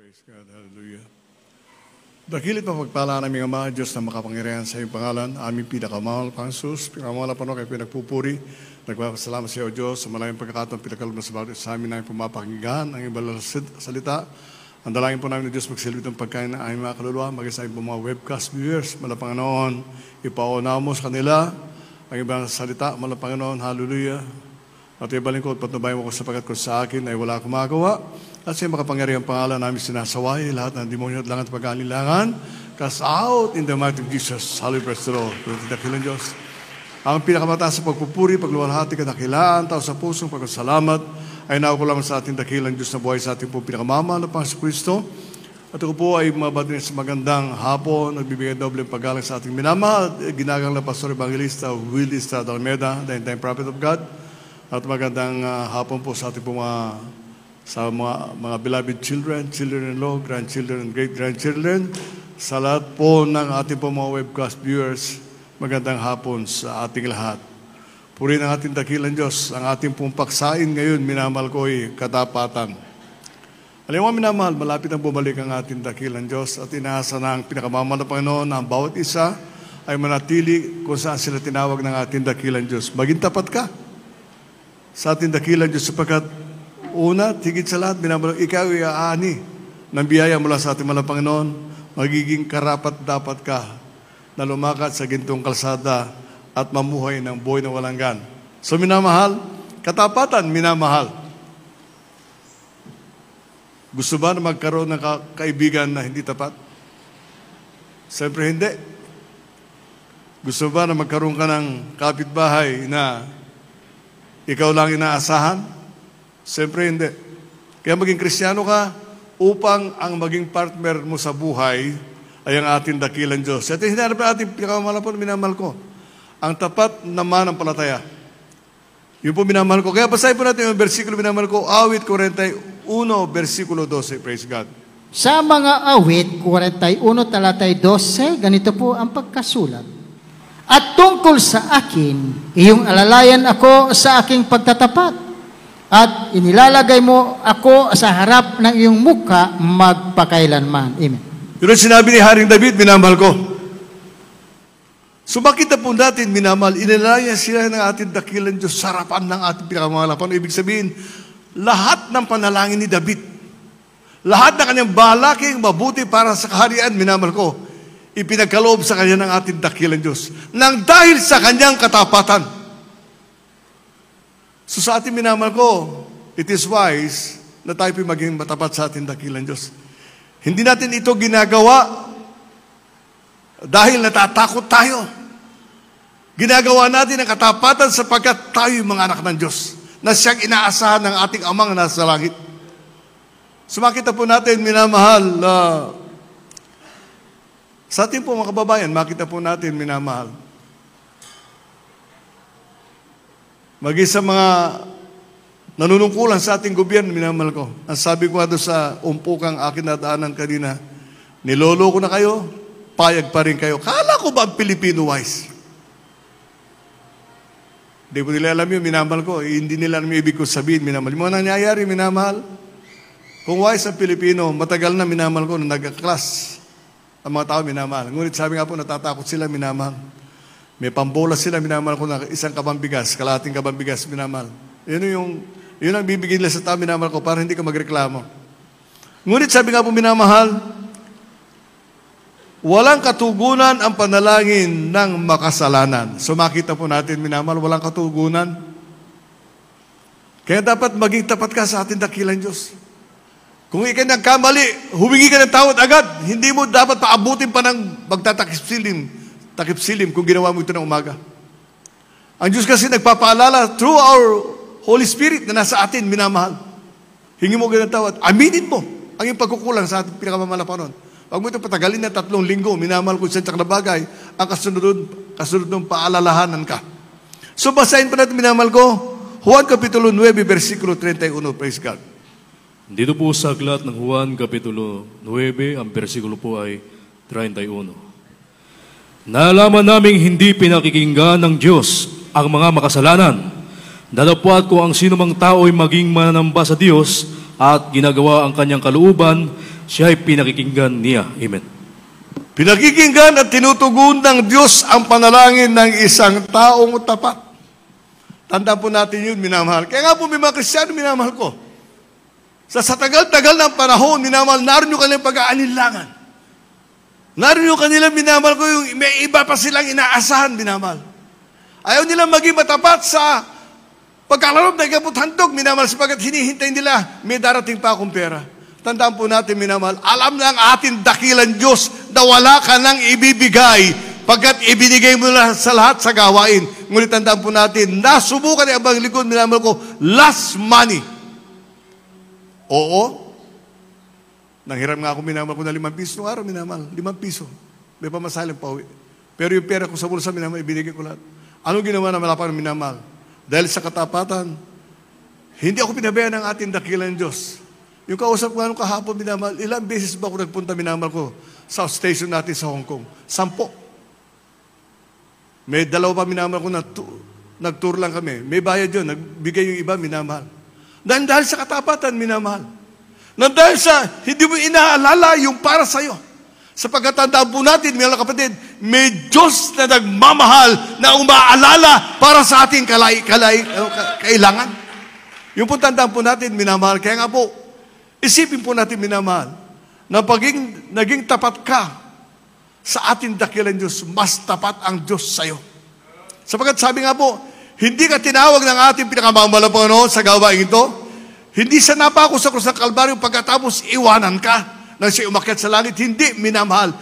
Praise God. Hallelujah. Dakilit na pagpala mga Ama, Diyos na makapangyarihan sa iyong pangalan, aming pinakamahal, Pangsus, pinakamahal na no, kayo pinagpupuri. Nagpapasalamat sa iyo, Diyos, sa malayang pagkakataon, pinakalumas sa bakit sa amin na pumapakinggan ang ibang salita. Ang dalangin po namin ng Diyos magsilbit ng pagkain ng aming mga kaluluwa, maging sa mga webcast viewers, malapanganoon, ipaunaw mo sa kanila ang ibang salita, malapanganoon, hallelujah. At ko, patnubayan mo ko sapagat ko sa akin ay wala akong magawa. At sa makapangyarihan pangalan namin sinasaway lahat ng demonyo at langat pag-alinlangan. Cast out in the mighty of Jesus. Hallelujah, praise the Lord. Pero titakilan Diyos. Ang pinakamataas sa pagpupuri, pagluwalhati, kadakilaan, tao sa puso, pagkasalamat, ay naukulam sa ating dakilang Diyos na buhay sa ating pong pinakamama na Panginoon Kristo. At ako po ay mabadin sa magandang hapon, nagbibigay doble paggalang sa ating minamahal, ginagang na Pastor Evangelista Willie Strada Almeda, the Time Prophet of God. At magandang uh, hapon po sa ating pong mga uh, sa mga, mga beloved children, children-in-law, grandchildren, and great-grandchildren. Sa lahat po ng ating po mga webcast viewers, magandang hapon sa ating lahat. Puri ng ating dakilan Diyos, ang ating pong paksain ngayon, minamahal ko ay katapatan. Alam mo, minamahal, malapit ang bumalik ang ating dakilan Diyos at inaasa na ang pinakamamahal na Panginoon na ang bawat isa ay manatili kung saan sila tinawag ng ating dakilan Diyos. Maging tapat ka sa ating dakilan Diyos sapagkat Una, tigit sa lahat, binabalak, ikaw ay aani ng biyaya mula sa ating mga Panginoon. Magiging karapat dapat ka na lumakat sa gintong kalsada at mamuhay ng buhay na walang gan. So minamahal, katapatan minamahal. Gusto ba na magkaroon ng ka- kaibigan na hindi tapat? Siyempre hindi. Gusto ba na magkaroon ka ng kapitbahay na ikaw lang inaasahan? Siyempre hindi. Kaya maging kristyano ka upang ang maging partner mo sa buhay ay ang ating dakilang Diyos. At hindi na ating pinakamahal po, minamahal ko. Ang tapat naman ang palataya. Yun po minamahal ko. Kaya basahin po natin yung versikulo minamahal ko, awit 41, versikulo 12. Praise God. Sa mga awit 41 talatay 12, ganito po ang pagkasulat. At tungkol sa akin, iyong alalayan ako sa aking pagtatapat at inilalagay mo ako sa harap ng iyong mukha magpakailanman. Amen. Yun ang sinabi ni Haring David, minamahal ko. So bakit na po natin, minamahal, inilaya sila ng ating dakilan Diyos, sarapan ng ating pinakamahal. ibig sabihin? Lahat ng panalangin ni David, lahat ng kanyang balaking mabuti para sa kaharian, minamahal ko, ipinagkaloob sa kanya ng ating dakilan Diyos. Nang dahil sa kanyang katapatan, So sa ating minamahal ko, it is wise na tayo po maging matapat sa ating dakilan Diyos. Hindi natin ito ginagawa dahil natatakot tayo. Ginagawa natin ang katapatan sapagkat tayo yung mga anak ng Diyos na siyang inaasahan ng ating amang nasa langit. Sumakita po natin, minamahal, uh, sa ating po mga kababayan, makita po natin, minamahal, Magi sa mga nanunungkulan sa ating gobyerno, minamal ko. Ang sabi ko ato sa umpukang akin na daanan kanina, nilolo ko na kayo, payag pa rin kayo. Kala ko ba ang Pilipino wise? Hindi ko nila alam yun, minamahal ko. Eh, hindi nila alam yung ibig ko sabihin, minamahal. Yung mga nangyayari, minamahal. Kung wise ang Pilipino, matagal na minamahal ko nung nagka-class. Ang mga tao minamahal. Ngunit sabi nga po, natatakot sila minamahal. May pambola sila, minamahal ko na isang kabambigas, kalating kabambigas, minamahal. Yun yung, yun ang bibigyan nila sa tao, minamahal ko, para hindi ka magreklamo. Ngunit sabi nga po, minamahal, walang katugunan ang panalangin ng makasalanan. So makita po natin, minamahal, walang katugunan. Kaya dapat maging tapat ka sa ating dakilang Diyos. Kung ikaw ikay kamali, humingi ka ng tawad agad. Hindi mo dapat paabutin pa ng magtatakipsilim takip silim kung ginawa mo ito ng umaga. Ang Diyos kasi nagpapaalala through our Holy Spirit na nasa atin, minamahal. Hingi mo ganang tawad. Aminin mo ang iyong pagkukulang sa ating pinakamamalapanon. Huwag mo ito patagalin na tatlong linggo, minamahal ko sa na bagay, ang kasunod, kasunod ng paalalahanan ka. So basahin pa natin minamahal ko, Juan Kapitulo 9, versikulo 31, praise God. Dito po sa aklat ng Juan Kapitulo 9, ang versikulo po ay 31. Nalaman naming hindi pinakikinggan ng Diyos ang mga makasalanan. Dalapwat ko ang sinumang tao ay maging mananamba sa Diyos at ginagawa ang kanyang kalooban, siya ay pinakikinggan niya. Amen. Pinakikinggan at tinutugon ng Diyos ang panalangin ng isang taong tapat. Tanda po natin yun, minamahal. Kaya nga po may mga Kristiyano, minamahal ko. Sa, sa tagal-tagal ng panahon, minamahal narin yung kanilang pag-aalinlangan. Lalo yung kanilang minamal ko, yung may iba pa silang inaasahan minamahal. Ayaw nila maging matapat sa pagkakaroon ng kapot handog, minamahal, sapagat hinihintay nila, may darating pa akong pera. Tandaan po natin, minamal, alam na ang ating dakilan Diyos na wala ka nang ibibigay pagkat ibinigay mo na sa lahat sa gawain. Ngunit tandaan po natin, nasubukan ni Abang Likod, minamahal ko, last money. Oo, Nanghiram nga ako, minamal ko na limang piso. Nung araw, minamal. Limang piso. May pamasalang pauwi. Pero yung pera ko sa bulsa, minamal, ibinigay ko lahat. Anong ginawa na malapang minamal? Dahil sa katapatan, hindi ako pinabayaan ng ating dakilan Diyos. Yung kausap ko anong kahapon, minamal, ilang beses ba ako nagpunta minamal ko sa station natin sa Hong Kong? Sampo. May dalawa pa minamal ko na nag-tour lang kami. May bayad yun. Nagbigay yung iba, minamahal. Dahil, dahil sa katapatan, minamahal. Na dahil sa hindi mo inaalala yung para sa'yo. Sa pagkatandaan po natin, mga kapatid, may Diyos na nagmamahal na umaalala para sa ating kalay, kalay, ano, kailangan. Yung po tandaan po natin, minamahal. Kaya nga po, isipin po natin minamahal na paging, naging tapat ka sa ating dakilan Diyos, mas tapat ang Diyos sa'yo. Sapagat sabi nga po, hindi ka tinawag ng ating pinakamamalapanoon sa gawain ito, hindi sa napako sa krus ng Kalbaryo pagkatapos iwanan ka na siya umakyat sa langit. Hindi, minamahal.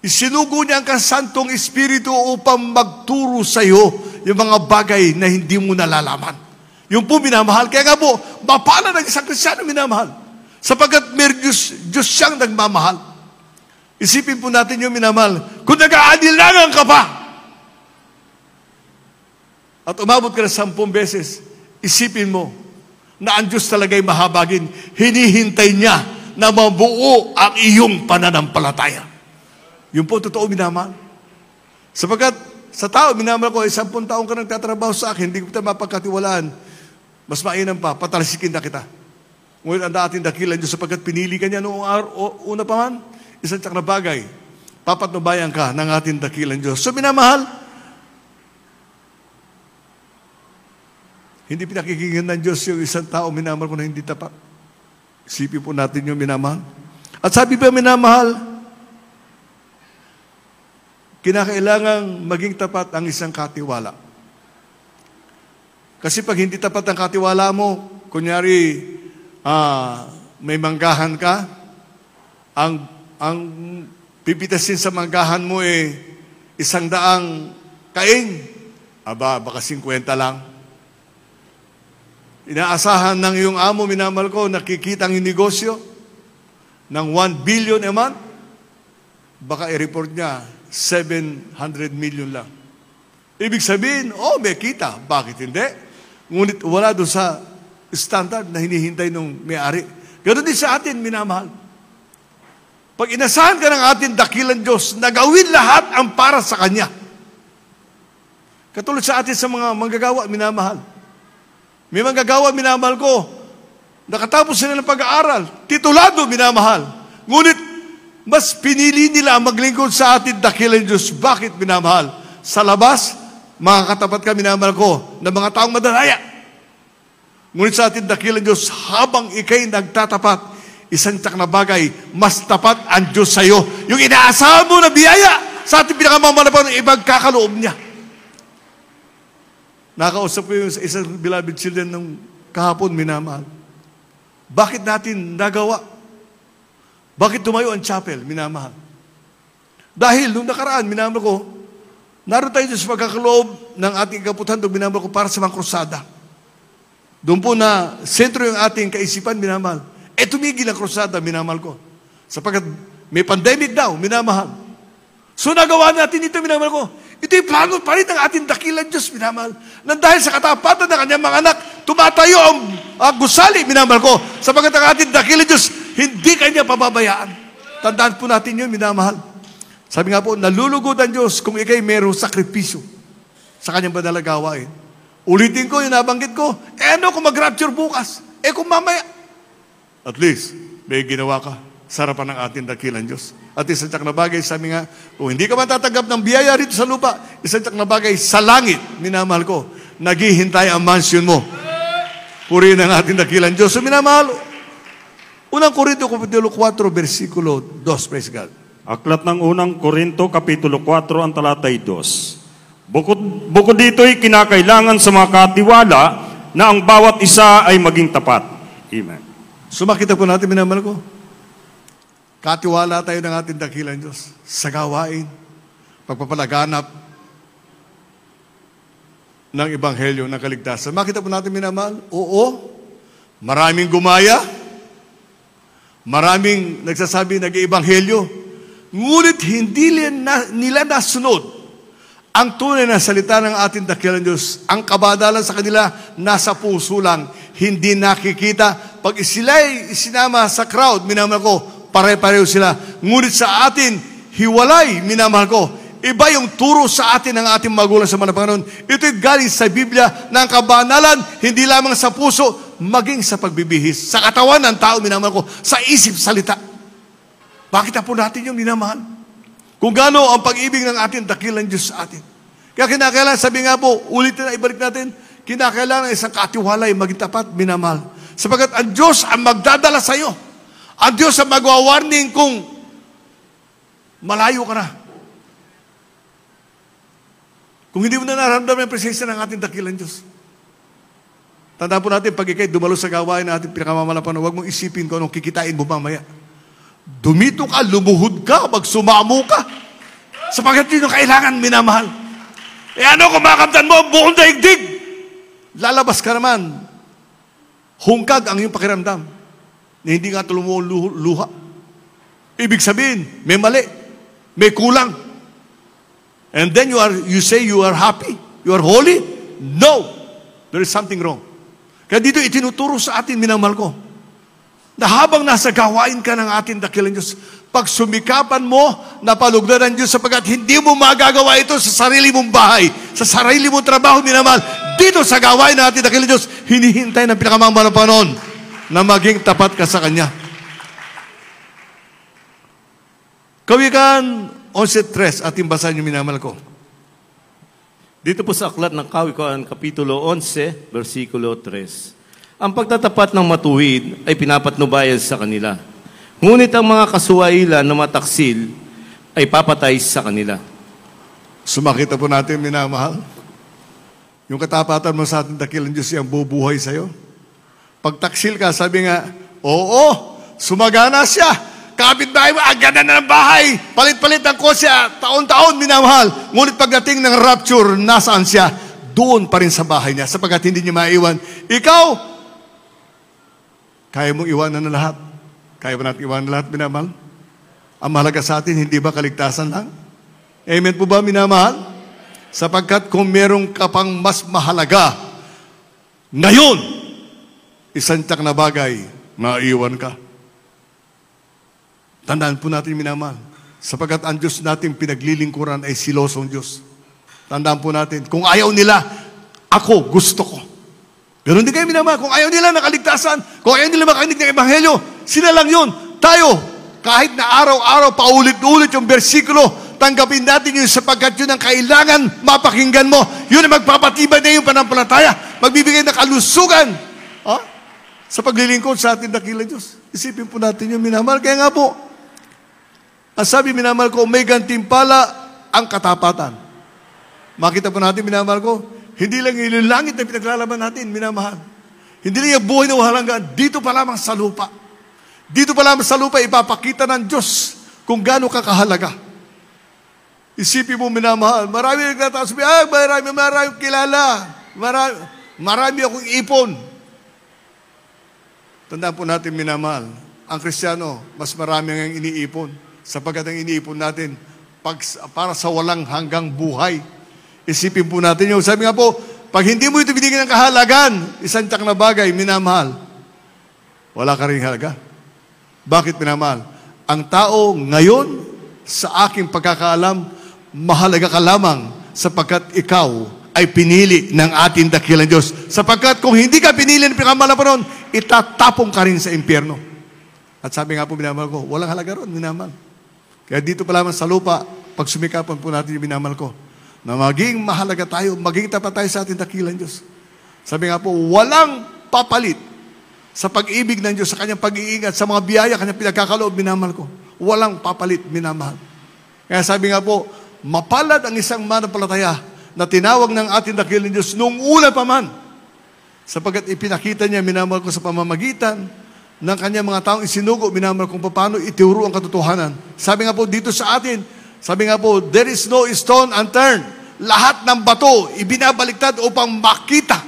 Isinugo niya ang kasantong Espiritu upang magturo sa iyo yung mga bagay na hindi mo nalalaman. Yung po minamahal. Kaya nga po, mapala ng isang kristyano minamahal. Sapagkat may Diyos, Diyos siyang nagmamahal. Isipin po natin yung minamahal. Kung nag-aanilangan ka pa, at umabot ka na sampung beses, isipin mo, na ang Diyos talaga'y mahabagin. Hinihintay niya na mabuo ang iyong pananampalataya. Yun po, totoo minamahal. Sapagkat sa tao, minamahal ko, isampung taong ka nagtatrabaho sa akin, hindi ko kita mapagkatiwalaan. Mas mainam pa, patalsikin na kita. Ngunit ang dating dakilan Diyos sapagkat pinili ka niya noong araw, o, una pa man, isang tsak na bagay, papatnubayan ka ng ating dakilan Diyos. So, minamahal, Hindi pinakikinggan ng Diyos yung isang tao minamahal ko na hindi tapat. Isipin po natin yung minamahal. At sabi pa minamahal, kinakailangang maging tapat ang isang katiwala. Kasi pag hindi tapat ang katiwala mo, kunyari, ah, may manggahan ka, ang, ang pipitasin sa manggahan mo eh, isang daang kain, aba, baka 50 lang. Inaasahan ng iyong amo, minamahal ko, nakikita ang negosyo ng 1 billion a month, baka i-report niya 700 million lang. Ibig sabihin, oh, may kita. Bakit hindi? Ngunit wala doon sa standard na hinihintay ng may-ari. Ganun din sa atin, minamahal. Pag inasahan ka ng atin dakilan Diyos, nagawin lahat ang para sa Kanya. Katulad sa atin sa mga manggagawa, minamahal. May mga gagawa, minamahal ko. Nakatapos sila ng pag-aaral. Titulado, minamahal. Ngunit, mas pinili nila maglingkod sa atin dakilan Diyos. Bakit, minamahal? Sa labas, mga katapat ka, minamahal ko, ng mga taong madalaya. Ngunit sa atin dakilan Diyos, habang ikay nagtatapat, isang tsak na bagay, mas tapat ang Diyos sa iyo. Yung inaasahan mo na biyaya sa ating ng ibang kakaloob niya. Nakausap ko yung isang beloved children ng kahapon, minamahal. Bakit natin nagawa? Bakit tumayo ang chapel, minamahal? Dahil nung nakaraan, minamahal ko, naroon tayo sa pagkakaloob ng ating kaputan, minamahal ko para sa mga krusada. Doon po na sentro yung ating kaisipan, minamahal. E tumigil ang krusada, minamahal ko. Sapagkat may pandemic daw, minamahal. So nagawa natin ito, minamahal ko. Ito'y plano pa rin ng ating dakilan Diyos, minamahal. Na dahil sa katapatan ng kanyang mga anak, tumatayo ang uh, gusali, minamahal ko. Sapagat ang ating dakilan Diyos, hindi kanya pababayaan. Tandaan po natin yun, minamahal. Sabi nga po, nalulugod ang Diyos kung ikay merong sakripisyo sa kanyang banal gawain. Ulitin ko yung nabanggit ko, eh ano kung mag-rapture bukas? Eh kung mamaya, at least, may ginawa ka. sa harapan ng ating dakilan Diyos at isang tiyak na bagay, sa mga, kung oh, hindi ka man tatanggap ng biyaya rito sa lupa, isang tiyak na bagay, sa langit, minamahal ko, naghihintay ang mansion mo. Purihin ang ating dakilan Diyos. So, minamahal, unang Korinto, Kapitulo 4, versikulo 2, praise God. Aklat ng unang Korinto, Kapitulo 4, ang talatay 2. Bukod, bukod dito'y kinakailangan sa mga katiwala na ang bawat isa ay maging tapat. Amen. Sumakita so, po natin, minamahal ko, Katiwala tayo ng ating dakilan Diyos sa gawain, pagpapalaganap ng Ebanghelyo ng Kaligtasan. Makita po natin, minamahal, oo, maraming gumaya, maraming nagsasabi nag-Ebanghelyo, ngunit hindi nila, nila nasunod ang tunay na salita ng ating dakilang Diyos. Ang kabadalan sa kanila nasa puso lang, hindi nakikita. Pag sila ay isinama sa crowd, minamahal ko, Pare-pareho sila. Ngunit sa atin, hiwalay, minamahal ko. Iba yung turo sa atin ng ating magulang sa Panginoon. Ito'y galing sa Biblia ng kabanalan, hindi lamang sa puso, maging sa pagbibihis. Sa katawan ng tao, minamahal ko, sa isip, salita. Bakit na po natin yung minamahal? Kung gaano ang pag-ibig ng atin, dakilang Diyos sa atin. Kaya kinakailangan, sabi nga po, ulitin na ibalik natin, kinakailangan isang katiwalay, maging tapat, minamahal. Sapagat ang Diyos ang magdadala sa iyo ang Diyos ang magwa-warning kung malayo ka na. Kung hindi mo na naramdaman ang presensya ng ating dakilang Diyos. Tandaan po natin, pag ikay dumalo sa gawain na ating pinakamamalapan, huwag mong isipin kung anong kikitain mo mamaya. Dumito ka, lumuhod ka, magsumamo ka. Sapagat yun yung kailangan, minamahal. E ano kung makamtan mo, buong daigdig. Lalabas ka naman. Hungkag ang iyong pakiramdam na hindi nga lumuluha. Ibig sabihin, may mali, may kulang. And then you are you say you are happy, you are holy? No. There is something wrong. Kaya dito itinuturo sa atin, minamahal ko, na habang nasa gawain ka ng atin dakilang Diyos, pag sumikapan mo, napalugdan ng Diyos sapagkat hindi mo magagawa ito sa sarili mong bahay, sa sarili mong trabaho, minamahal. Dito sa gawain natin, dakilang Diyos, hinihintay ng pinakamamahal ng Panginoon na maging tapat ka sa Kanya. Kawikan 11.3, ating basahin yung minamal ko. Dito po sa aklat ng Kawikan, Kapitulo 11, versikulo 3. Ang pagtatapat ng matuwid ay pinapatnubayan sa kanila. Ngunit ang mga kasuwailan na mataksil ay papatay sa kanila. Sumakita po natin, minamahal. Yung katapatan mo sa ating dakilan Diyos, yung bubuhay sa'yo. Pag taksil ka, sabi nga, oo, sumagana siya. Kapitbahay mo, agad na ng bahay. Palit-palit ang kosya, ah, taon-taon minamahal. Ngunit pagdating ng rapture, nasaan siya? Doon pa rin sa bahay niya, sapagkat hindi niya maiwan. Ikaw, kaya mong iwanan na lahat. Kaya mo natin iwanan lahat, minamahal? Ang mahalaga sa atin, hindi ba kaligtasan lang? Amen po ba, minamahal? Sapagkat kung meron kapang mas mahalaga ngayon isantak na bagay, maiwan ka. Tandaan po natin, minamahal, sapagkat ang Diyos natin pinaglilingkuran ay silosong Diyos. Tandaan po natin, kung ayaw nila, ako, gusto ko. Ganun din kayo minamahal. Kung ayaw nila nakaligtasan, kung ayaw nila makinig ng Ebanghelyo, sila lang yun. Tayo, kahit na araw-araw, paulit-ulit yung bersikulo, tanggapin natin yun sapagkat yun ang kailangan mapakinggan mo. Yun ang magpapatibay na yung panampalataya. Magbibigay ng kalusugan sa paglilingkod sa ating dakila Diyos. Isipin po natin yung minamahal. Kaya nga po, ang sabi minamahal ko, may gantimpala ang katapatan. Makita po natin, minamahal ko, hindi lang yung langit na pinaglalaban natin, minamahal. Hindi lang yung buhay na walang dito pa lamang sa lupa. Dito pa lamang sa lupa, ipapakita ng Diyos kung gaano kakahalaga. Isipin mo, minamahal. Marami nagtataas, ay, ah, marami, marami kilala. Marami, marami akong ipon. Tandaan po natin, minamahal, ang Kristiyano, mas marami ang iniipon sapagkat ang iniipon natin pag, para sa walang hanggang buhay. Isipin po natin yung sabi nga po, pag hindi mo ito binigyan ng kahalagan, isang tak na bagay, minamahal, wala ka rin halaga. Bakit minamahal? Ang tao ngayon, sa aking pagkakaalam, mahalaga ka lamang sapagkat ikaw ay pinili ng ating dakilang Diyos. Sapagkat kung hindi ka pinili ng pinakamalaparon, itatapong ka rin sa impyerno. At sabi nga po, minamahal ko, walang halaga ron, minamahal. Kaya dito pa lamang sa lupa, pag sumikapan po natin yung minamahal ko, na maging mahalaga tayo, maging tapat tayo sa ating dakilang Diyos. Sabi nga po, walang papalit sa pag-ibig ng Diyos, sa kanyang pag-iingat, sa mga biyaya, kanyang pinagkakaloob, minamahal ko. Walang papalit, minamahal. Kaya sabi nga po, mapalad ang isang manampalataya na tinawag ng ating dakilang Diyos noong una pa man. Sapagkat ipinakita niya, minamahal ko sa pamamagitan ng kanyang mga taong isinugo, minamahal kung paano ituro ang katotohanan. Sabi nga po dito sa atin, sabi nga po, there is no stone unturned. Lahat ng bato, ibinabaliktad upang makita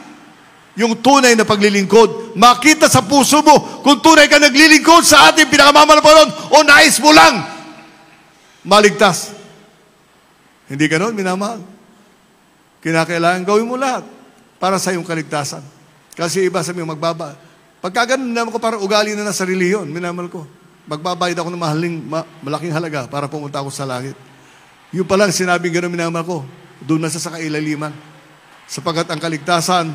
yung tunay na paglilingkod. Makita sa puso mo kung tunay ka naglilingkod sa ating pinakamamalapanon o nais mo lang maligtas. Hindi ganon, minamahal. Kinakailangan gawin mo lahat para sa iyong kaligtasan. Kasi iba sa mga magbaba. Pagkaganon naman ko para ugali na nasa reliyon, minamal ko. Magbabayad ako ng mahaling, ma- malaking halaga para pumunta ako sa langit. Yun Yung palang sinabing ganun minamal ko, doon na sa sakailaliman. Sapagat ang kaligtasan,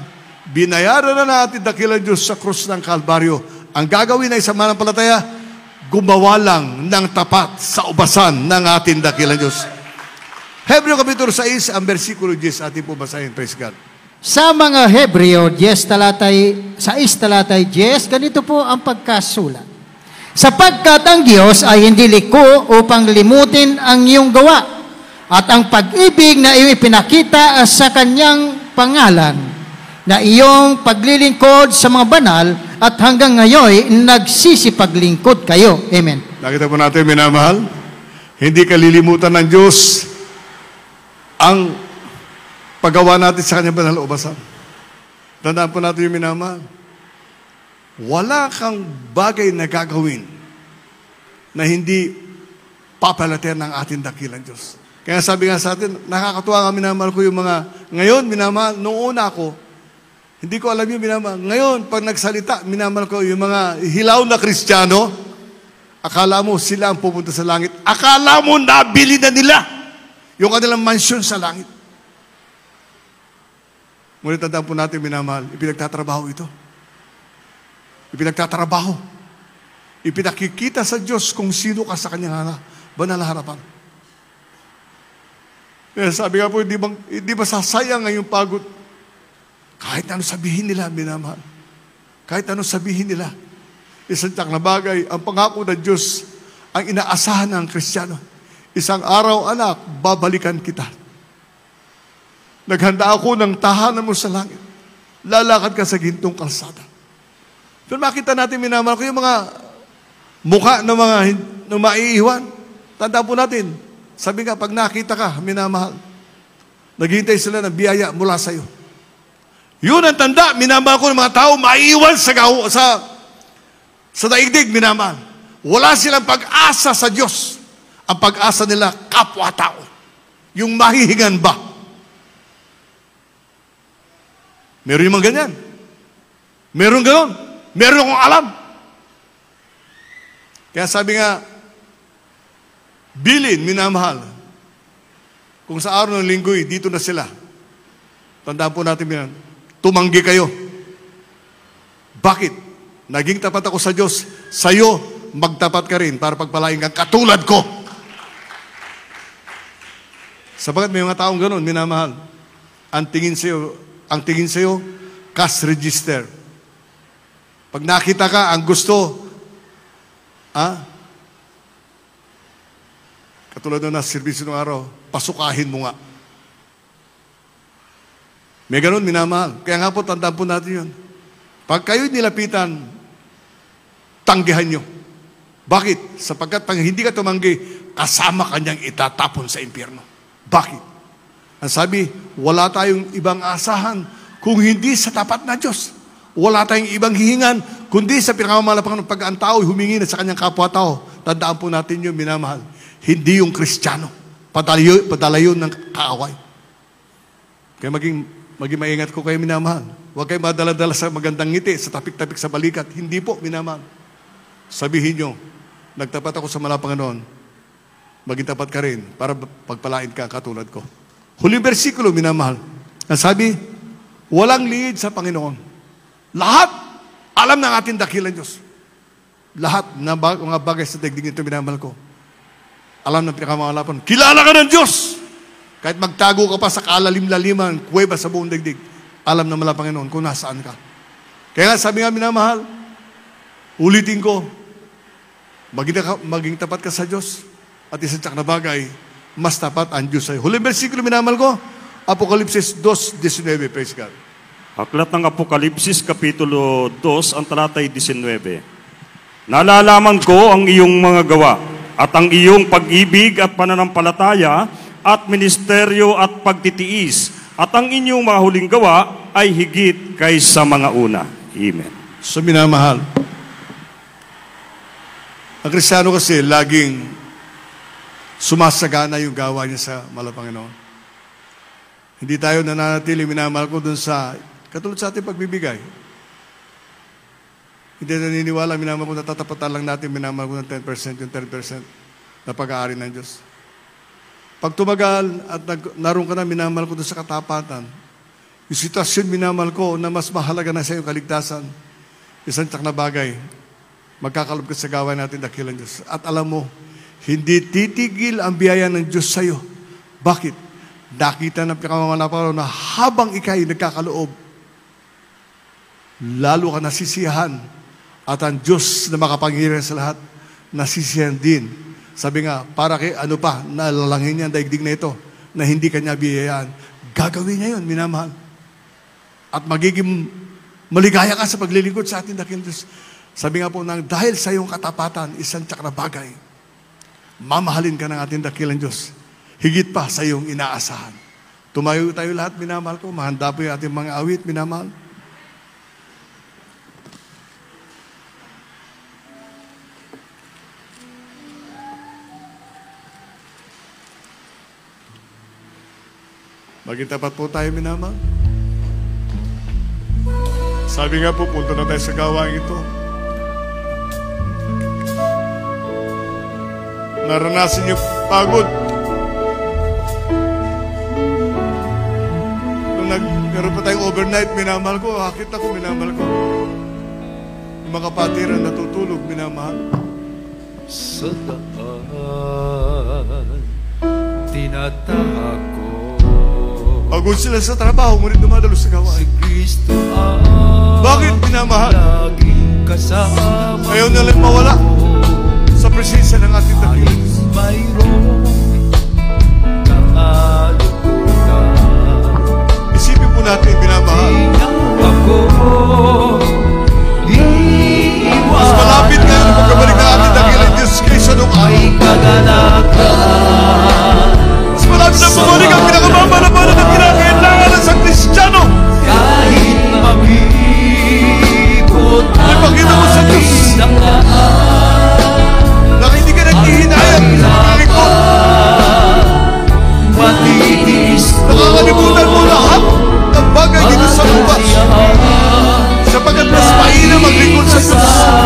binayaran na natin dakilan Diyos sa krus ng Kalbaryo. Ang gagawin ay sa manampalataya, gumawa lang ng tapat sa ubasan ng ating dakilan Diyos. Hebreo Kapitulo 6, ang versikulo 10, atin po basahin, praise God. Sa mga Hebreo 10 talatay, 6 talatay 10, ganito po ang pagkasulat. Sapagkat ang Diyos ay hindi liko upang limutin ang iyong gawa at ang pag-ibig na iyong ipinakita sa kanyang pangalan na iyong paglilingkod sa mga banal at hanggang ngayon nagsisipaglingkod kayo. Amen. Nakita po natin, minamahal, hindi kalilimutan ng Diyos ang paggawa natin sa kanyang banal ubasan. Tandaan po natin yung minamahal. Wala kang bagay na gagawin na hindi papalatin ng ating dakilang Diyos. Kaya sabi nga sa atin, nakakatuwa nga minamahal ko yung mga, ngayon minamahal, noong una ako, hindi ko alam yung minamahal. Ngayon, pag nagsalita, minamahal ko yung mga hilaw na kristyano, akala mo sila ang pupunta sa langit. Akala mo nabili na nila yung kanilang mansyon sa langit. Ngunit tandaan po natin, minamahal, ipinagtatrabaho ito. Ipinagtatrabaho. Ipinakikita sa Diyos kung sino ka sa kanyang banal na harapan. Kaya sabi nga po, hindi ba, hindi ba sasayang ngayong pagod? Kahit ano sabihin nila, minamahal. Kahit ano sabihin nila. Isang tiyang na bagay, ang pangako ng Diyos, ang inaasahan ng Kristiyano Isang araw, anak, babalikan kita. Naghanda ako ng tahanan mo sa langit. Lalakad ka sa gintong kalsada. Pero makita natin, minamahal ko yung mga mukha ng mga ng maiiwan. Tanda po natin, sabi nga, pag nakita ka, minamahal, naghihintay sila ng biyaya mula sa iyo. Yun ang tanda, minamahal ko ng mga tao, maiiwan sa, gaho, sa, sa daigdig, minamahal. Wala silang pag-asa sa Diyos. Ang pag-asa nila, kapwa-tao. Yung mahihingan ba? Meron yung mga ganyan. Meron ganon. Meron akong alam. Kaya sabi nga, bilin, minamahal. Kung sa araw ng linggoy, dito na sila. Tandaan po natin, minamahal. Tumanggi kayo. Bakit? Naging tapat ako sa Diyos. Sa'yo, magtapat ka rin para pagpalain kang katulad ko. Sabagat may mga taong ganoon, minamahal. Ang tingin sa'yo, ang tingin sa'yo, cash register. Pag nakita ka, ang gusto, ha? Ah, katulad na nasa servisyo ng araw, pasukahin mo nga. May ganun, minamahal. Kaya nga po, tandaan po natin yun. Pag kayo'y nilapitan, tanggihan nyo. Bakit? Sapagkat pag hindi ka tumanggi, kasama kanyang itatapon sa impyerno. Bakit? Ang sabi, wala tayong ibang asahan kung hindi sa tapat na Diyos. Wala tayong ibang hihingan kundi sa pinakamalapang ng pag-antao, humingi na sa kanyang kapwa-tao. Tandaan po natin yung minamahal. Hindi yung kristyano. Padalayo, padalayo ng kaaway. Kaya maging, maging maingat ko kayo minamahal. Huwag kayo madala-dala sa magandang ngiti, sa tapik-tapik sa balikat. Hindi po minamahal. Sabihin nyo, nagtapat ako sa malapang noon maging tapat ka rin para pagpalain ka katulad ko. Huling bersikulo, minamahal. Ang sabi, walang liid sa Panginoon. Lahat, alam ng ating dakilan Diyos. Lahat ng bag- mga bagay sa daigdig ito, minamahal ko. Alam ng pinakamangalapan. Kilala ka ng Diyos! Kahit magtago ka pa sa kalalim-laliman, kuweba sa buong daigdig, alam na mala Panginoon kung nasaan ka. Kaya nga sabi nga minamahal, ulitin ko, maging, maging tapat ka sa Diyos, at isang tsak na bagay, mas tapat ang Diyos sa'yo. Huling versikulo minamal ko, Apokalipsis 2.19, praise God. Aklat ng Apokalipsis, Kapitulo 2, ang talatay 19. Nalalaman ko ang iyong mga gawa at ang iyong pag-ibig at pananampalataya at ministeryo at pagtitiis at ang inyong mga huling gawa ay higit kaysa mga una. Amen. So minamahal, ang krisyano kasi laging sumasagana yung gawa niya sa Malapanginoon. Hindi tayo nananatili minamahal ko dun sa, katulad sa ating pagbibigay. Hindi naniniwala, minamahal ko natatapatan lang natin, minamahal ko ng 10%, yung 10% na pag-aari ng Diyos. Pag tumagal at naroon ka na, minamahal ko dun sa katapatan. Yung sitwasyon minamahal ko na mas mahalaga na sa iyong kaligtasan, isang tsak na bagay, magkakalob ka sa gawa natin dakilan Diyos. At alam mo, hindi titigil ang biyaya ng Diyos sa iyo. Bakit? Nakita ng pinakamamanapaw na habang ikay nagkakaloob, lalo ka nasisiyahan at ang Diyos na makapangyarihan sa lahat, nasisiyahan din. Sabi nga, para kay ano pa, nalalangin niya ang daigdig na ito na hindi kanya biyayaan. Gagawin niya yun, minamahal. At magiging maligaya ka sa paglilingkod sa atin na Diyos. Sabi nga po, nang dahil sa iyong katapatan, isang tsak bagay, Mamahalin ka ng ating dakilang Diyos. Higit pa sa iyong inaasahan. Tumayo tayo lahat, minamahal ko. Mahanda po yung ating mga awit, minamahal. Maging po tayo, minamahal. Sabi nga po, punta na tayo sa gawain ito. Naranasan yung pagod. Nung nag, meron pa tayong overnight, minamahal ko. Hakit ako, minamahal ko. Yung mga kapatiran natutulog, minamahal. Sa daan, tinatako. Pagod sila sa trabaho, ngunit dumadalo sa gawain. Si Kristo ang Bakit minamahal? Ayaw nalang mawala presensya ng ating Diyos. Isipin po natin, binamahal. Ako Mas malapit na ang pagbabalik ng ating dakilan Diyos kaysa nung ay kaganakan. Mas malapit na pagbabalik ang pinakamamalabanan at kinakailangan ng sa Kristiyano. Kahit mabibot ang Ipakita mo sa Diyos. Nang hindi ka naghihinayang sa sarili ko. Matitiis Nakakalimutan mo lahat ng bagay dito sa lupas. Sapagkat mas mainam ang lingkod sa Diyos.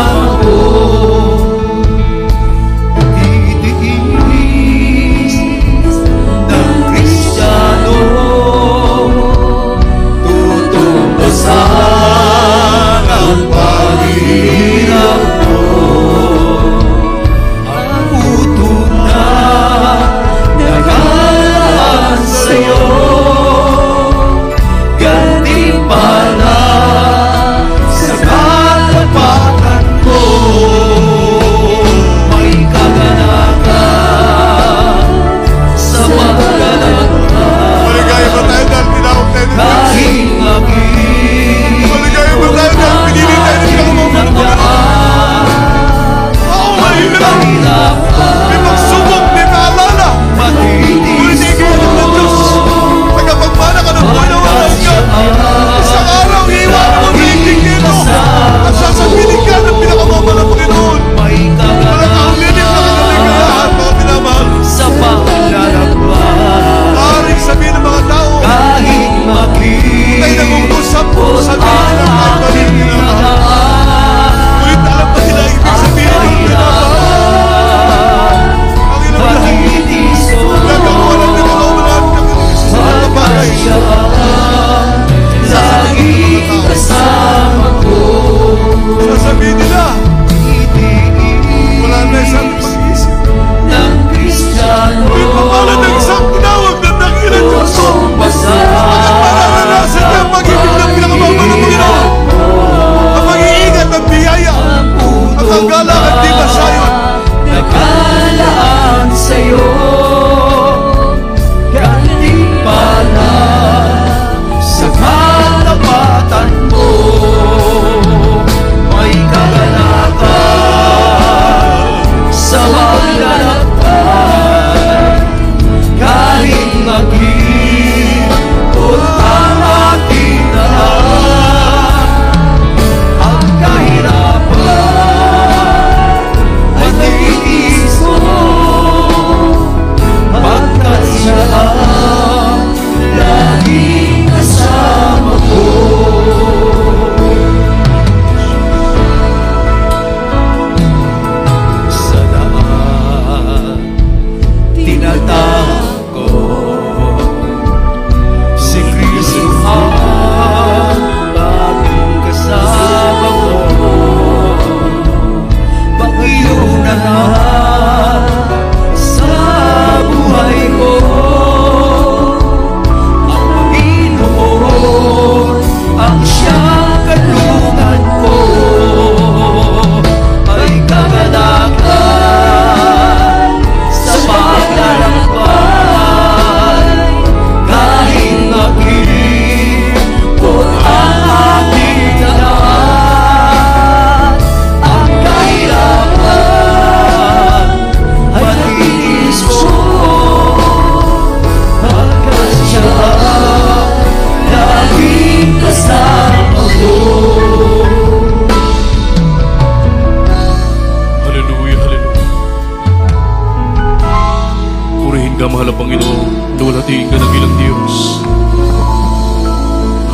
Pagkamahal Panginoon, lulatiin ka ng ilang Diyos.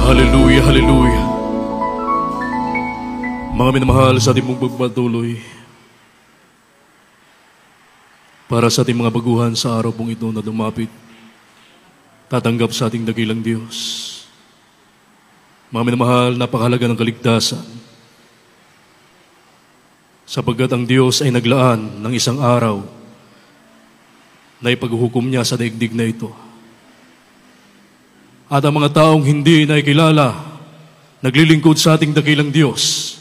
Hallelujah, hallelujah. Mga minamahal sa ating mong para sa ating mga baguhan sa araw pong ito na lumapit, tatanggap sa ating dakilang Diyos. Mga minamahal, napakahalaga ng kaligtasan. Sapagkat ang Diyos ay naglaan ng isang araw na ipaghukom niya sa daigdig na ito. At ang mga taong hindi naikilala, naglilingkod sa ating dakilang Diyos,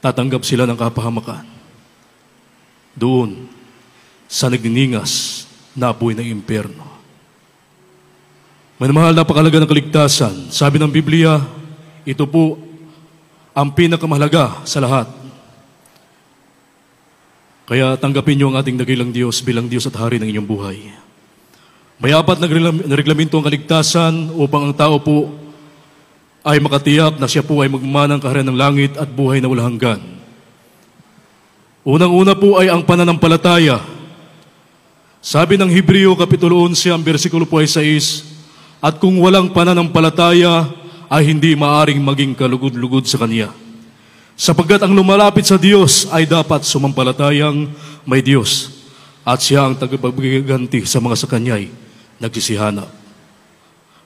tatanggap sila ng kapahamakan. Doon, sa nagningas na apoy ng impyerno. Manamahal na pakalaga ng kaligtasan. Sabi ng Biblia, ito po ang pinakamahalaga sa lahat kaya tanggapin niyo ang ating dakilang Diyos bilang Diyos at Hari ng inyong buhay. Mayapat apat na reglamento ang kaligtasan upang ang tao po ay makatiyak na siya po ay magmanang kaharian ng langit at buhay na walang hanggan. Unang-una po ay ang pananampalataya. Sabi ng Hebreo Kapitulo 11, ang versikulo po ay 6, At kung walang pananampalataya, ay hindi maaring maging kalugod-lugod sa Kanya. Sapagkat ang lumalapit sa Diyos ay dapat sumampalatayang may Diyos at siya ang tagapagbiganti sa mga sa kanya'y nagsisihanap.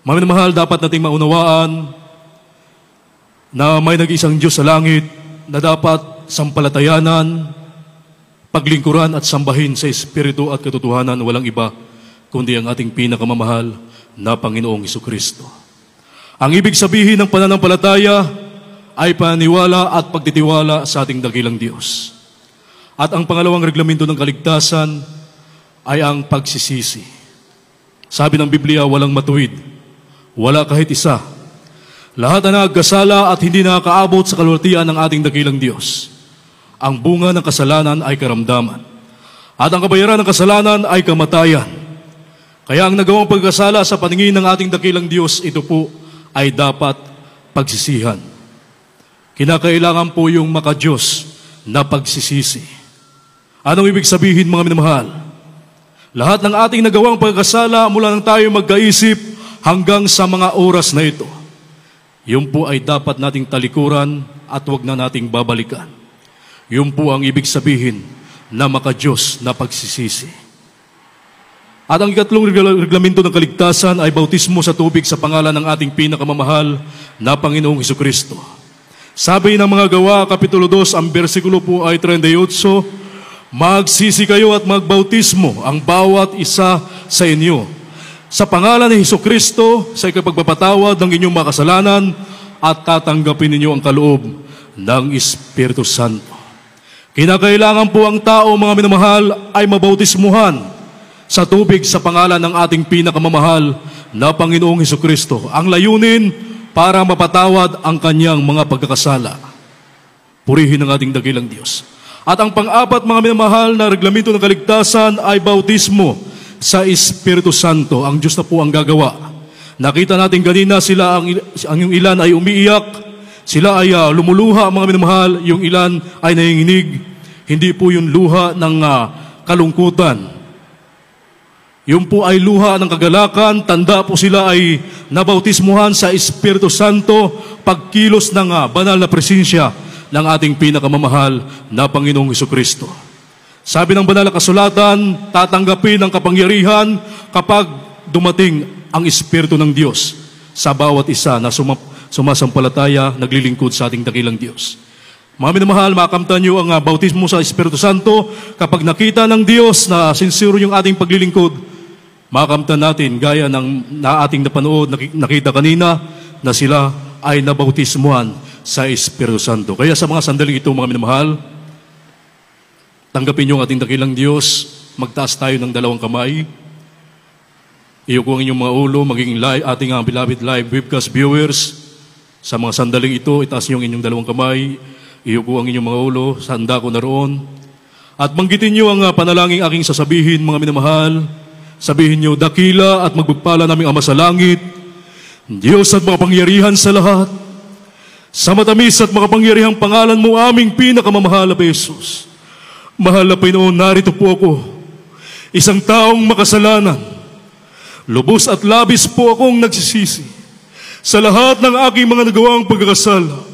Mamin mahal, dapat nating maunawaan na may nag-isang Diyos sa langit na dapat sampalatayanan, paglingkuran at sambahin sa Espiritu at katotohanan walang iba kundi ang ating pinakamamahal na Panginoong Iso Kristo. Ang ibig sabihin ng pananampalataya ay paniwala at pagtitiwala sa ating dakilang Diyos. At ang pangalawang reglamento ng kaligtasan ay ang pagsisisi. Sabi ng Biblia, walang matuwid, wala kahit isa. Lahat na nagkasala at hindi nakakaabot sa kalulatian ng ating dakilang Diyos. Ang bunga ng kasalanan ay karamdaman. At ang kabayaran ng kasalanan ay kamatayan. Kaya ang nagawang pagkasala sa paningin ng ating dakilang Diyos, ito po ay dapat pagsisihan. Kinakailangan po yung makajos na pagsisisi. Anong ibig sabihin mga minamahal? Lahat ng ating nagawang pagkasala mula nang tayo magkaisip hanggang sa mga oras na ito, yun po ay dapat nating talikuran at wag na nating babalikan. Yun po ang ibig sabihin na makajos na pagsisisi. At ang ikatlong reglamento ng kaligtasan ay bautismo sa tubig sa pangalan ng ating pinakamamahal na Panginoong Heso Kristo. Sabi ng mga gawa, Kapitulo 2, ang bersikulo po ay 38, Magsisi kayo at magbautismo ang bawat isa sa inyo. Sa pangalan ni Heso Kristo, sa ikapagpapatawad ng inyong makasalanan at tatanggapin ninyo ang kaloob ng Espiritu Santo. Kinakailangan po ang tao, mga minamahal, ay mabautismuhan sa tubig sa pangalan ng ating pinakamamahal na Panginoong Heso Kristo. Ang layunin para mapatawad ang kanyang mga pagkakasala. Purihin ang ating dakilang Diyos. At ang pang-apat mga minamahal na reglamento ng kaligtasan ay bautismo sa Espiritu Santo. Ang Diyos na po ang gagawa. Nakita natin ganina sila ang, ang yung ilan ay umiiyak, sila ay uh, lumuluha mga minamahal, yung ilan ay nanginginig. Hindi po yung luha ng uh, kalungkutan yun po ay luha ng kagalakan, tanda po sila ay nabautismuhan sa Espiritu Santo, pagkilos ng ah, banal na presensya ng ating pinakamamahal na Panginoong Kristo. Sabi ng banal na kasulatan, tatanggapin ang kapangyarihan kapag dumating ang Espiritu ng Diyos sa bawat isa na sumap sumasampalataya, naglilingkod sa ating dakilang Diyos. Mga minamahal, makamtan niyo ang uh, bautismo sa Espiritu Santo kapag nakita ng Diyos na sincero yung ating paglilingkod, Makamtan natin gaya ng na ating napanood, nakita kanina, na sila ay nabautismuhan sa Espiritu Santo. Kaya sa mga sandaling ito, mga minamahal, tanggapin niyo ang ating dakilang Diyos, magtaas tayo ng dalawang kamay, iyuko ang inyong mga ulo, maging live, ating ang beloved live webcast viewers, sa mga sandaling ito, itaas niyo ang inyong dalawang kamay, iyuko ang inyong mga ulo, sanda ko na roon, at banggitin niyo ang ah, panalangin aking sasabihin, mga minamahal, Sabihin niyo, dakila at magpagpala naming Ama sa Langit, Diyos at makapangyarihan sa lahat, sa matamis at makapangyarihang pangalan mo aming pinakamamahal na Yesus. Mahal na Panginoon, narito po ako, isang taong makasalanan. Lubos at labis po akong nagsisisi sa lahat ng aking mga nagawang pagkakasala.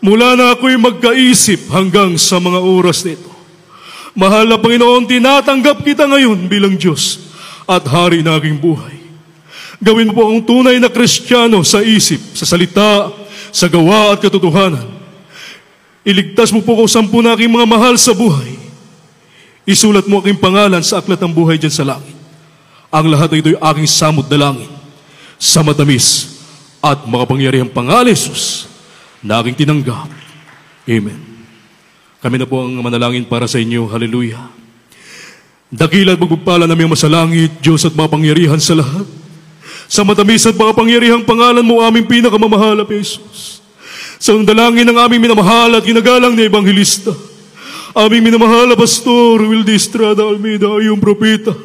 Mula na ako'y magkaisip hanggang sa mga oras nito. Mahal na Panginoon, tinatanggap kita ngayon bilang Diyos at hari na aking buhay. Gawin mo po ang tunay na kristyano sa isip, sa salita, sa gawa at katotohanan. Iligtas mo po ko sampu na aking mga mahal sa buhay. Isulat mo aking pangalan sa aklat ng buhay dyan sa langit. Ang lahat ng ito'y aking samot na langit sa matamis at makapangyarihang pangal, Jesus, na aking tinanggap. Amen. Kami na po ang manalangin para sa inyo. Hallelujah. Dakilat magpagpala namin ama masalangit, Diyos at mapangyarihan sa lahat. Sa matamis at makapangyarihang pangalan mo aming pinakamamahal, Pesos. Sa dalangin ng aming minamahal at ginagalang ni Ebanghilista. Aming minamahal na Pastor Will Distrada Almeida, iyong propeta.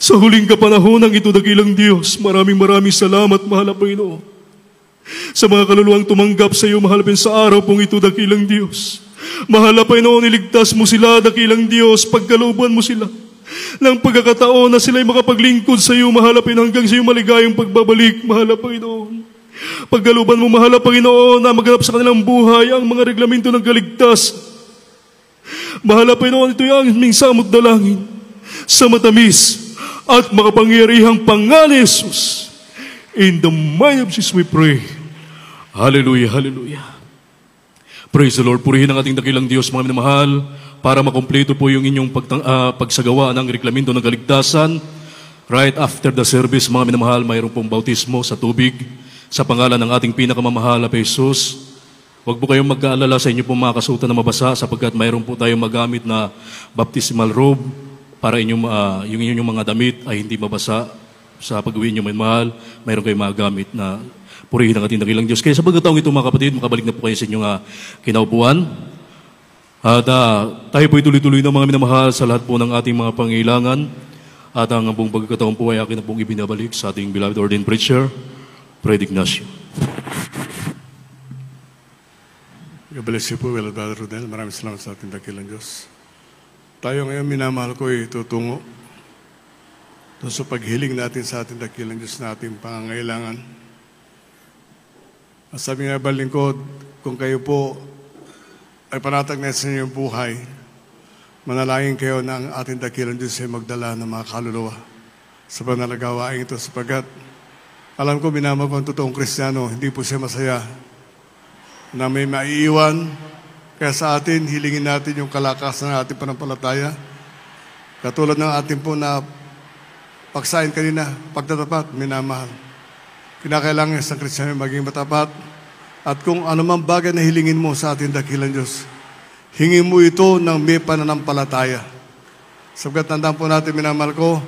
Sa huling kapanahon ng ito, dakilang Diyos, maraming maraming salamat, mahal na Panginoon. Sa mga kaluluwang tumanggap sa iyo, mahal sa araw pong ito, dakilang Diyos. Mahal na Panginoon, iligtas mo sila, dakilang Diyos, pagkaluban mo sila ng pagkakataon na sila'y makapaglingkod sa iyo, mahal na hanggang sa iyong maligayang pagbabalik, mahal na Panginoon. Paggaluban mo, mahal na Panginoon, na maganap sa kanilang buhay ang mga reglamento ng kaligtas. Mahal na Panginoon, ito yung mingsamot na langin sa matamis at makapangyarihang pangalan ni Jesus. In the might of Jesus we pray. Hallelujah, hallelujah. Praise the Lord. Purihin ang ating dakilang Diyos, mga minamahal para makumpleto po yung inyong pagtang, uh, pagsagawa ng reklamento ng kaligtasan. Right after the service, mga minamahal, mayroon pong bautismo sa tubig sa pangalan ng ating pinakamamahal na Jesus. Huwag po kayong mag-aalala sa inyo pong mga kasutan na mabasa sapagkat mayroon po tayong magamit na baptismal robe para inyong, uh, yung inyong mga damit ay hindi mabasa sa pag-uwi nyo, may mahal, mayroon kayong mga na purihin ang ating dakilang Diyos. Kaya sa pagkataong ito, mga kapatid, makabalik na po kayo sa inyong uh, kinaupuan. At uh, tayo po ituloy-tuloy ng mga minamahal sa lahat po ng ating mga pangailangan. At ang buong pagkakataon po ay akin na pong ibinabalik sa ating beloved ordained preacher, Fred Ignacio. God bless you po, Will Brother Rodel. Maraming salamat sa ating dakilang Diyos. Tayo ngayon, minamahal ko, itutungo eh, doon sa paghiling natin sa ating dakilang Diyos na ating pangangailangan. Sabi nga Balingkod, kung kayo po ay panatag na sa inyong buhay. Manalangin kayo na ang ating dakilang Diyos ay magdala ng mga kaluluwa sa panalagawain ito sapagat alam ko binama ko ang totoong kristyano, hindi po siya masaya na may maiiwan. Kaya sa atin, hilingin natin yung kalakasan ng ating panampalataya. Katulad ng ating po na paksain kanina, pagtatapat, minamahal. Kinakailangan isang kristyano maging matapat, at kung anumang bagay na hilingin mo sa ating dakilang Diyos, hingin mo ito ng may pananampalataya. Sabagat tandaan po natin, minamahal ko,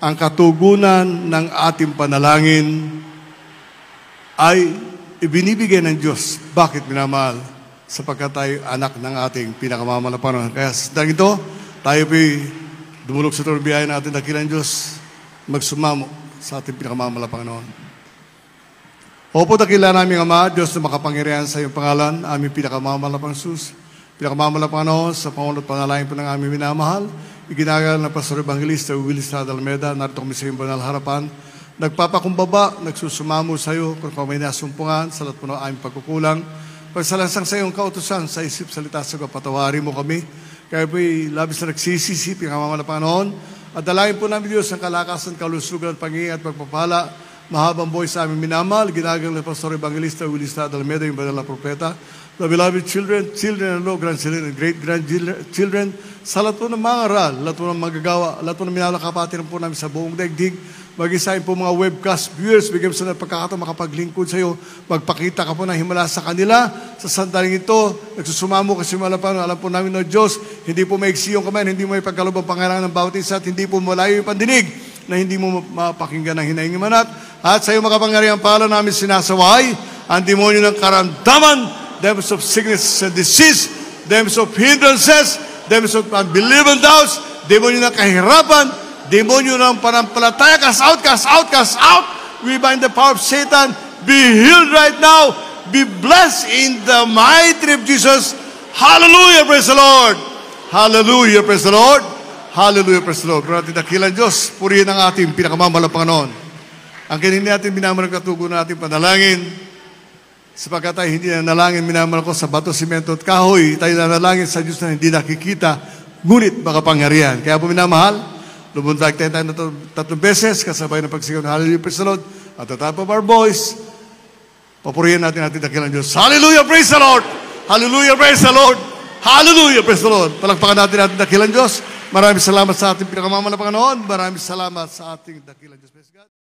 ang katugunan ng ating panalangin ay ibinibigay ng Diyos. Bakit minamahal? Sapagkat tayo anak ng ating pinakamamahal na Panginoon. Kaya dahil ito, tayo po'y dumulog sa turbiyahin natin dakilang Diyos, magsumamo sa ating pinakamamahal na Panginoon. Opo, dakila namin, Ama, Diyos na makapangyarihan sa iyong pangalan, aming pinakamamalapang sus, pinakamamalapang Panginoon, sa Panginoon at panalain po ng aming minamahal, iginagal na Pastor Evangelista Willis na Dalmeda, narito kami sa iyong banal harapan, nagpapakumbaba, nagsusumamo sa iyo, kung kami nasumpungan, sa lahat po ng aming pagkukulang, pagsalansang sa iyong kautosan, sa isip, salita, sa patawarin mo kami, kaya po'y labis na nagsisisi, pinakamamalapang Panginoon, at dalayan po namin Diyos ang kalakasan, kalusugan, pangingat, pagpapala, mahabang buhay sa aming minamahal, ginagalang Pastor Evangelista Wilista Dalmeda, yung banal na propeta. The beloved children, children and law, grandchildren, great-grandchildren, sa lato ng mga aral, lato ng magagawa, lato ng minalakapatiran po namin sa buong daigdig, mag-isahin po mga webcast viewers, bigyan sa na makapaglingkod sa iyo, magpakita ka po ng himala sa kanila, sa sandaling ito, nagsusumamo kasi malapan, alam po namin na Diyos, hindi po maiksi yung kamay, hindi mo may pagkalubang pangalangan ng bawat isa, at hindi po malayo yung pandinig na hindi mo mapakinggan ang ng manat. At sa iyong makapangyarihan pala namin sinasaway ang demonyo ng karamdaman, demons of sickness and disease, demons of hindrances, demons of unbelief and doubts, demonyo ng kahirapan, demonyo ng panampalataya, cast out, cast out, cast out. We bind the power of Satan. Be healed right now. Be blessed in the mighty of Jesus. Hallelujah, praise the Lord. Hallelujah, praise the Lord. Hallelujah, praise the Lord. Kung natin dakilan Diyos, purihin ang ating pinakamamalang Panginoon. Ang kanina natin minamal katugo na ating panalangin, sapagkat tayo hindi na nalangin, minamal ko sa bato, simento at kahoy, tayo na nalangin sa Diyos na hindi nakikita, ngunit makapangyarihan. Kaya po minamahal, lumundag tayo tayo tatlong beses, kasabay ng pagsigaw ng Hallelujah, praise the Lord, at the top of our voice, papurihin natin natin dakilang Diyos. Hallelujah, praise the Lord! Hallelujah, praise the Lord! Hallelujah, praise the Lord! Palakpakan natin natin dakilang Diyos. Maraming salamat sa ating pinakamamalapanganon. Maraming salamat sa ating dakilang Diyos.